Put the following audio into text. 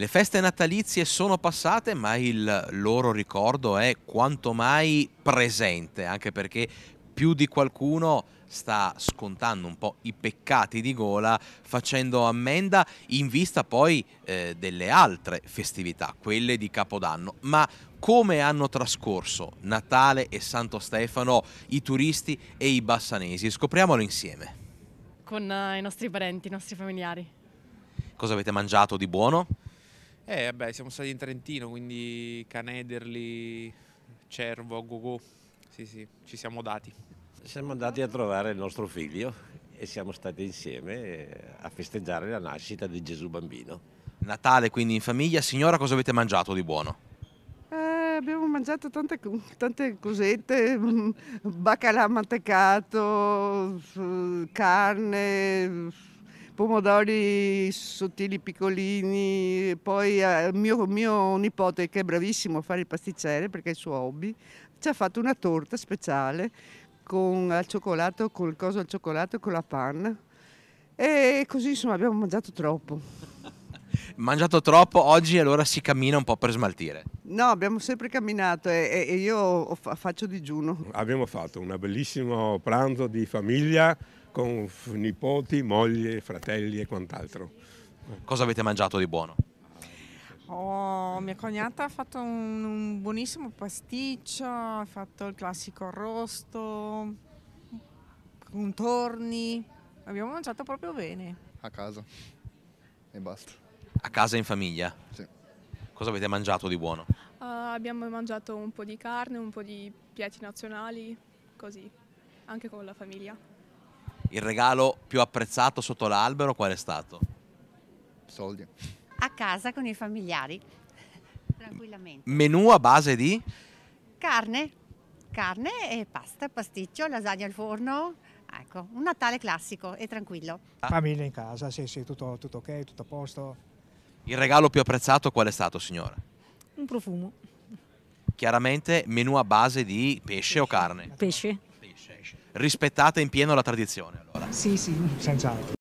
Le feste natalizie sono passate, ma il loro ricordo è quanto mai presente, anche perché più di qualcuno sta scontando un po' i peccati di gola facendo ammenda in vista poi eh, delle altre festività, quelle di Capodanno. Ma come hanno trascorso Natale e Santo Stefano i turisti e i bassanesi? Scopriamolo insieme. Con eh, i nostri parenti, i nostri familiari. Cosa avete mangiato di buono? Eh, beh, siamo stati in Trentino, quindi Canederli, Cervo, Gogo, Sì, sì, ci siamo dati. Siamo andati a trovare il nostro figlio e siamo stati insieme a festeggiare la nascita di Gesù Bambino. Natale quindi in famiglia. Signora, cosa avete mangiato di buono? Eh, abbiamo mangiato tante, tante cosette, mm, baccalà mantecato, mm, carne, pomodori sottili piccolini, poi eh, mio, mio nipote che è bravissimo a fare il pasticcere perché è il suo hobby, ci ha fatto una torta speciale con il cioccolato, col coso al cioccolato e con la panna. E così insomma abbiamo mangiato troppo. mangiato troppo oggi allora si cammina un po' per smaltire. No, abbiamo sempre camminato e, e io faccio digiuno. Abbiamo fatto un bellissimo pranzo di famiglia con nipoti, moglie, fratelli e quant'altro. Cosa avete mangiato di buono? Oh, mia cognata ha fatto un, un buonissimo pasticcio, ha fatto il classico arrosto, contorni, abbiamo mangiato proprio bene. A casa e basta. A casa in famiglia? Sì. Cosa avete mangiato di buono? Uh, abbiamo mangiato un po' di carne, un po' di piatti nazionali, così, anche con la famiglia il regalo più apprezzato sotto l'albero qual è stato? Soldi. A casa con i familiari, tranquillamente. Menù a base di? Carne, carne e pasta, pasticcio, lasagna al forno. Ecco, un Natale classico e tranquillo. Ah. Famiglia in casa, sì, sì, tutto, tutto ok, tutto a posto. Il regalo più apprezzato qual è stato, signora? Un profumo. Chiaramente menù a base di pesce, pesce. o carne? Pesce rispettate in pieno la tradizione. Allora. Sì, sì, senz'altro.